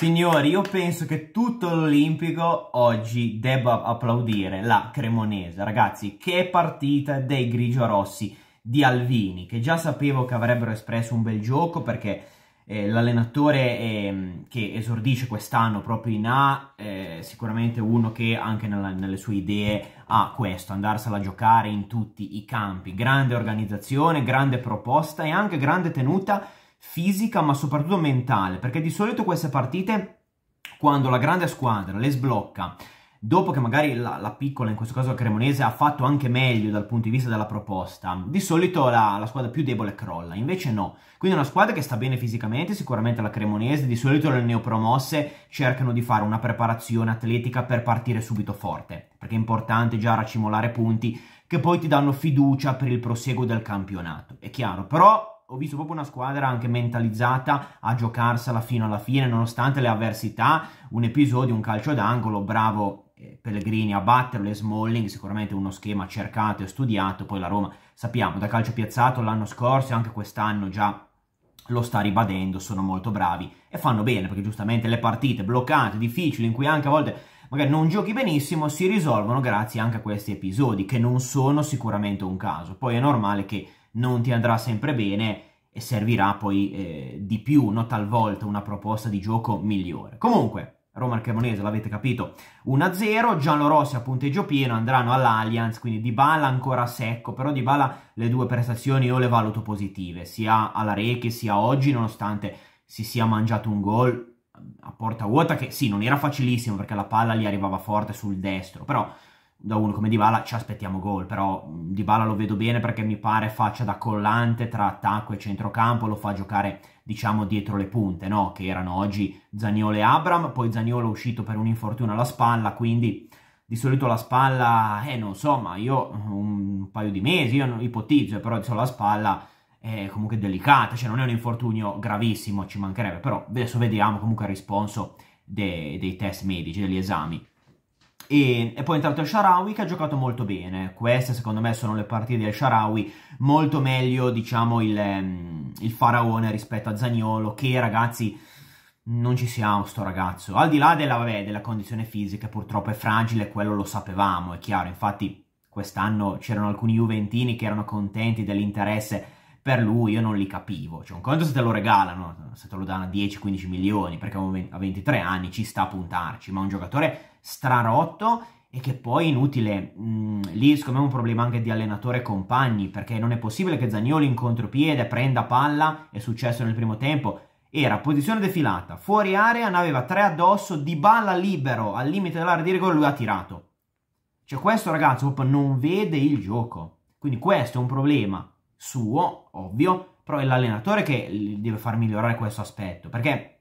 Signori, io penso che tutto l'Olimpico oggi debba applaudire la Cremonese. Ragazzi, che partita dei grigio-rossi di Alvini, che già sapevo che avrebbero espresso un bel gioco perché eh, l'allenatore eh, che esordisce quest'anno proprio in A, è eh, sicuramente uno che anche nella, nelle sue idee ha questo, andarsela a giocare in tutti i campi. Grande organizzazione, grande proposta e anche grande tenuta fisica ma soprattutto mentale, perché di solito queste partite, quando la grande squadra le sblocca, dopo che magari la, la piccola, in questo caso la Cremonese, ha fatto anche meglio dal punto di vista della proposta, di solito la, la squadra più debole crolla, invece no. Quindi una squadra che sta bene fisicamente, sicuramente la Cremonese, di solito le neopromosse cercano di fare una preparazione atletica per partire subito forte, perché è importante già racimolare punti che poi ti danno fiducia per il prosieguo del campionato, è chiaro, però ho visto proprio una squadra anche mentalizzata a giocarsela fino alla fine, nonostante le avversità, un episodio, un calcio d'angolo, bravo eh, Pellegrini a batterlo e Smalling, sicuramente uno schema cercato e studiato, poi la Roma sappiamo da calcio piazzato l'anno scorso e anche quest'anno già lo sta ribadendo, sono molto bravi e fanno bene perché giustamente le partite bloccate, difficili, in cui anche a volte magari non giochi benissimo, si risolvono grazie anche a questi episodi che non sono sicuramente un caso, poi è normale che non ti andrà sempre bene e servirà poi eh, di più, no talvolta, una proposta di gioco migliore. Comunque, Roma al Cremonese, l'avete capito, 1-0, Gianlo Rossi a punteggio pieno, andranno all'Allianz, quindi Dybala ancora secco, però Dybala le due prestazioni io le valuto positive, sia alla Re che sia oggi, nonostante si sia mangiato un gol a porta vuota, che sì, non era facilissimo perché la palla gli arrivava forte sul destro, però da uno come Dybala ci aspettiamo gol, però Dybala lo vedo bene perché mi pare faccia da collante tra attacco e centrocampo, lo fa giocare diciamo dietro le punte, no? che erano oggi Zaniolo e Abram, poi Zaniolo è uscito per un infortunio alla spalla, quindi di solito la spalla, eh non so, ma io un paio di mesi, io ipotizzo, però la spalla è comunque delicata, cioè non è un infortunio gravissimo, ci mancherebbe, però adesso vediamo comunque il risponso dei, dei test medici, degli esami. E, e poi è entrato il Sharawi che ha giocato molto bene. Queste secondo me sono le partite del Sharawi molto meglio, diciamo, il, ehm, il faraone rispetto a Zagnolo che ragazzi non ci siamo sto ragazzo. Al di là della, vabbè, della, condizione fisica, purtroppo è fragile, quello lo sapevamo, è chiaro. Infatti quest'anno c'erano alcuni juventini che erano contenti dell'interesse per lui, io non li capivo. Cioè un conto se te lo regalano, se te lo danno a 10-15 milioni, perché a 23 anni ci sta a puntarci, ma un giocatore strarotto e che poi inutile. Mm, lì secondo me è un problema anche di allenatore e compagni, perché non è possibile che Zagnoli in contropiede prenda palla, è successo nel primo tempo, era posizione defilata, fuori area, ne aveva tre addosso, di balla libero, al limite dell'area di rigore lui ha tirato. Cioè questo ragazzo proprio non vede il gioco. Quindi questo è un problema suo, ovvio, però è l'allenatore che deve far migliorare questo aspetto, perché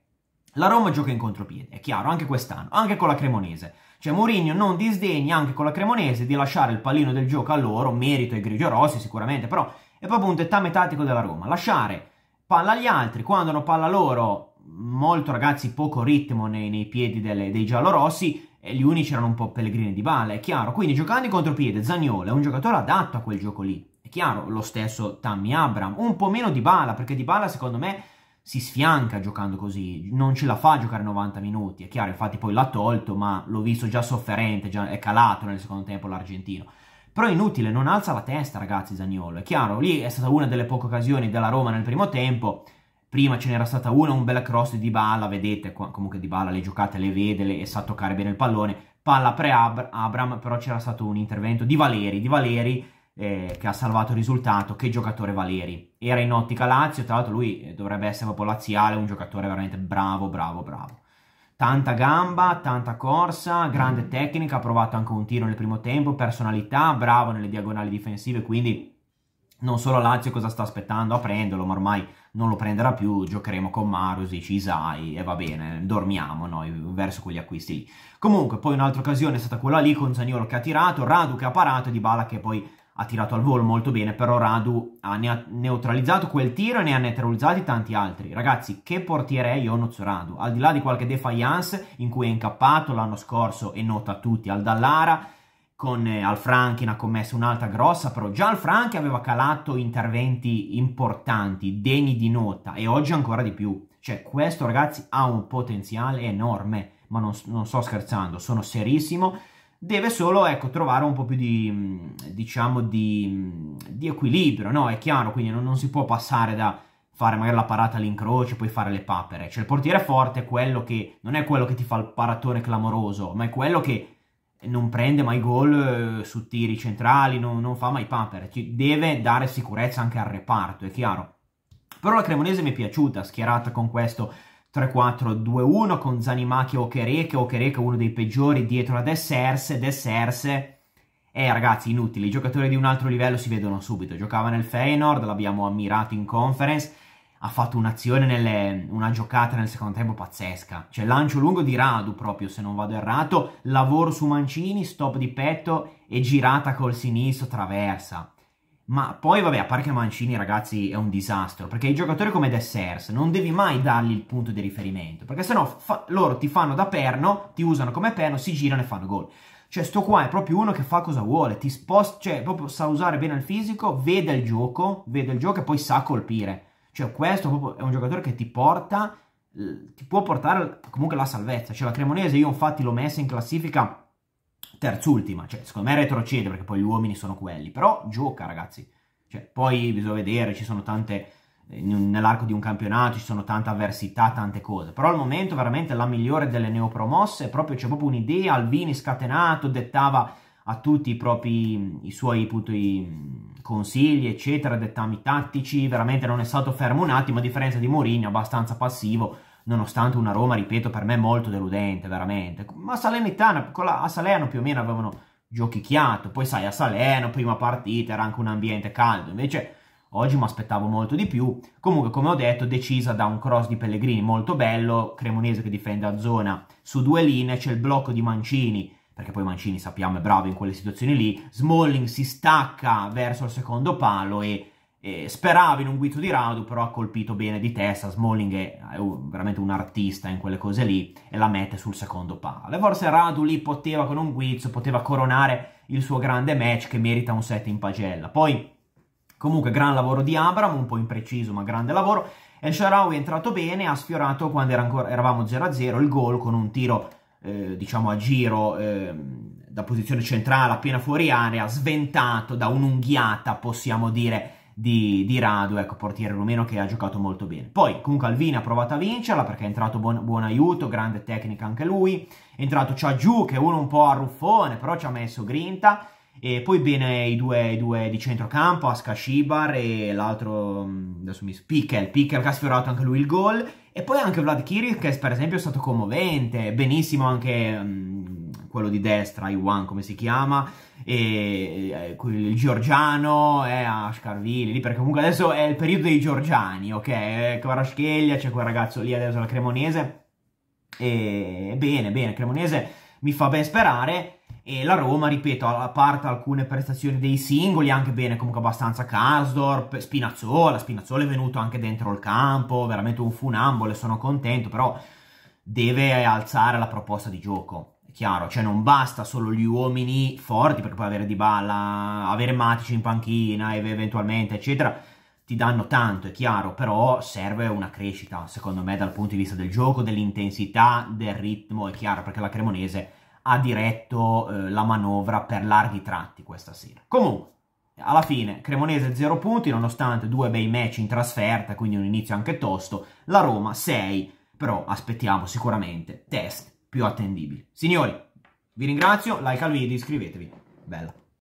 la Roma gioca in contropiede, è chiaro, anche quest'anno, anche con la Cremonese. Cioè Mourinho non disdegna anche con la Cremonese di lasciare il pallino del gioco a loro, merito ai grigiorossi sicuramente, però è proprio un dettame tattico della Roma. Lasciare palla agli altri, quando hanno palla loro, molto ragazzi poco ritmo nei, nei piedi delle, dei giallorossi, e gli unici erano un po' pellegrini di balla, è chiaro. Quindi giocando in contropiede, Zagnolo è un giocatore adatto a quel gioco lì, è chiaro, lo stesso Tammy Abram, un po' meno di balla, perché di balla secondo me si sfianca giocando così, non ce la fa a giocare 90 minuti, è chiaro, infatti poi l'ha tolto, ma l'ho visto già sofferente, già è calato nel secondo tempo l'argentino. Però è inutile, non alza la testa ragazzi Zagnolo, è chiaro, lì è stata una delle poche occasioni della Roma nel primo tempo, prima ce n'era stata una, un bel cross di Dybala, vedete, comunque Dybala le giocate le vede e sa toccare bene il pallone, palla pre-Abram, però c'era stato un intervento di Valeri, di Valeri eh, che ha salvato il risultato, che giocatore Valeri. Era in ottica Lazio, tra l'altro lui dovrebbe essere proprio laziale, un giocatore veramente bravo, bravo, bravo. Tanta gamba, tanta corsa, grande mm. tecnica, ha provato anche un tiro nel primo tempo, personalità, bravo nelle diagonali difensive, quindi non solo Lazio cosa sta aspettando a prenderlo, ma ormai non lo prenderà più, giocheremo con Marusi, Cisai e va bene, dormiamo noi verso quegli acquisti lì. Comunque, poi un'altra occasione è stata quella lì con Zaniolo che ha tirato, Radu che ha parato e Dybala che poi ha tirato al volo molto bene, però Radu ha, ne ha neutralizzato quel tiro e ne ha neutralizzati tanti altri. Ragazzi, che portiere è Ionuz Radu? Al di là di qualche defiance in cui è incappato l'anno scorso e nota a tutti al Dallara, con eh, Alfranken ha commesso un'altra grossa, però già Alfranken aveva calato interventi importanti, degni di nota, e oggi ancora di più. Cioè, questo ragazzi ha un potenziale enorme, ma non, non sto scherzando, sono serissimo deve solo ecco, trovare un po' più di, mm, diciamo, di, mm, di equilibrio, no? È chiaro, quindi non, non, si può passare da fare magari la parata all'incrocio e poi fare le papere. Cioè il portiere forte è quello che non è quello che ti fa il paratone clamoroso, ma è quello che non prende mai gol eh, su tiri centrali, non, non fa mai papere. Ci deve dare sicurezza anche al reparto, è chiaro. Però la Cremonese mi è piaciuta, schierata con questo 3-4-2-1 con Zanimaki e Okereke, Okereke uno dei peggiori dietro a Desserse. Desserse, eh ragazzi inutili, i giocatori di un altro livello si vedono subito, giocava nel Feyenoord, l'abbiamo ammirato in conference, ha fatto un'azione, nelle, una giocata nel secondo tempo pazzesca, cioè lancio lungo di Radu proprio se non vado errato, lavoro su Mancini, stop di petto e girata col sinistro, traversa, ma poi, vabbè, a parte che Mancini, ragazzi, è un disastro. Perché i giocatori come Dessers non devi mai dargli il punto di riferimento. Perché sennò loro ti fanno da perno, ti usano come perno, si girano e fanno gol. Cioè, sto qua è proprio uno che fa cosa vuole. Ti sposta, cioè, proprio sa usare bene il fisico, vede il gioco, vede il gioco e poi sa colpire. Cioè, questo è un giocatore che ti porta, ti può portare comunque la salvezza. Cioè, la Cremonese, io infatti l'ho messa in classifica terzultima, cioè secondo me retrocede perché poi gli uomini sono quelli, però gioca ragazzi, cioè, poi bisogna vedere, ci sono tante, nell'arco di un campionato ci sono tante avversità, tante cose, però al momento veramente la migliore delle neopromosse, proprio c'è proprio un'idea, Alvini scatenato, dettava a tutti i propri, i suoi appunto, i consigli, eccetera, dettami tattici, veramente non è stato fermo un attimo, a differenza di Mourinho, abbastanza passivo, nonostante una Roma, ripeto, per me molto deludente, veramente. Ma Salernitana, a Salerno più o meno avevano giochicchiato, poi sai, a Salerno, prima partita, era anche un ambiente caldo, invece oggi mi aspettavo molto di più. Comunque, come ho detto, decisa da un cross di Pellegrini molto bello, Cremonese che difende a zona su due linee, c'è il blocco di Mancini, perché poi Mancini sappiamo è bravo in quelle situazioni lì, Smalling si stacca verso il secondo palo e eh, speravo in un guizzo di Radu, però ha colpito bene di testa. Smalling è, veramente un artista in quelle cose lì e la mette sul secondo palo. E forse Radu lì poteva con un guizzo, poteva coronare il suo grande match che merita un set in pagella. Poi, comunque, gran lavoro di Abram, un po' impreciso, ma grande lavoro. El Sharawi è entrato bene, ha sfiorato quando era ancora, eravamo 0-0 il gol con un tiro, eh, diciamo, a giro eh, da posizione centrale appena fuori area, sventato da un'unghiata, possiamo dire, di, di Radu, ecco, portiere rumeno che ha giocato molto bene. Poi comunque, Alvina ha provato a vincerla perché è entrato buon, buon aiuto, grande tecnica anche lui. È entrato Ciagiù che è uno un po' a ruffone, però ci ha messo grinta. E poi bene i due, i due di centrocampo, Aska Shibar e l'altro, mm, adesso mi Pickel, Pickel che ha sfiorato anche lui il gol. E poi anche Vlad Kirill che per esempio è stato commovente, benissimo anche mm, quello di destra, Iwan come si chiama, e eh, il Giorgiano, è eh, a lì perché comunque adesso è il periodo dei Giorgiani, ok? Quarascheglia, eh, c'è quel ragazzo lì adesso la Cremonese, e bene, bene, Cremonese mi fa ben sperare, e la Roma, ripeto, a parte alcune prestazioni dei singoli, anche bene, comunque abbastanza Karsdorp, Spinazzola, Spinazzola è venuto anche dentro il campo, veramente un funambolo, sono contento, però deve alzare la proposta di gioco chiaro, cioè non basta solo gli uomini forti, perché poi avere di balla, avere matici in panchina, eventualmente, eccetera, ti danno tanto, è chiaro, però serve una crescita, secondo me, dal punto di vista del gioco, dell'intensità, del ritmo, è chiaro, perché la Cremonese ha diretto eh, la manovra per larghi tratti questa sera. Comunque, alla fine, Cremonese 0 punti, nonostante due bei match in trasferta, quindi un inizio anche tosto, la Roma 6, però aspettiamo sicuramente test più attendibili. Signori, vi ringrazio, like al video, iscrivetevi. Bella.